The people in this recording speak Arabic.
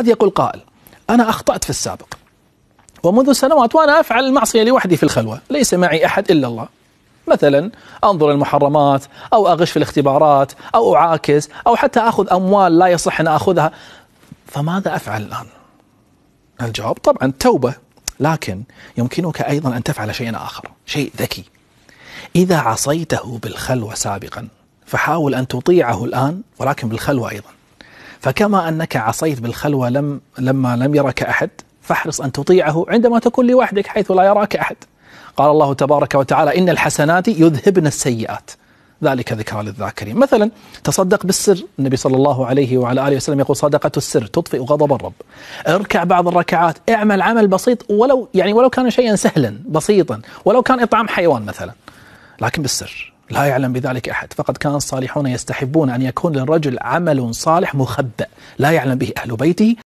قد يقول قائل أنا أخطأت في السابق ومنذ سنوات وأنا أفعل المعصية لوحدي في الخلوة ليس معي أحد إلا الله مثلا أنظر المحرمات أو أغش في الاختبارات أو أعاكس أو حتى أخذ أموال لا يصح أن أخذها فماذا أفعل الآن؟ الجواب طبعا توبة لكن يمكنك أيضا أن تفعل شيئا آخر شيء ذكي إذا عصيته بالخلوة سابقا فحاول أن تطيعه الآن ولكن بالخلوة أيضا فكما أنك عصيت بالخلوة لم لما لم يرك أحد فاحرص أن تطيعه عندما تكون لوحدك حيث لا يراك أحد قال الله تبارك وتعالى إن الحسنات يذهبن السيئات ذلك ذكرى للذاكرين مثلا تصدق بالسر النبي صلى الله عليه وعلى آله وسلم يقول صدقة السر تطفئ غضب الرب اركع بعض الركعات اعمل عمل بسيط ولو يعني ولو كان شيئا سهلا بسيطا ولو كان إطعام حيوان مثلا لكن بالسر لا يعلم بذلك أحد فقد كان الصالحون يستحبون أن يكون للرجل عمل صالح مخبأ لا يعلم به أهل بيته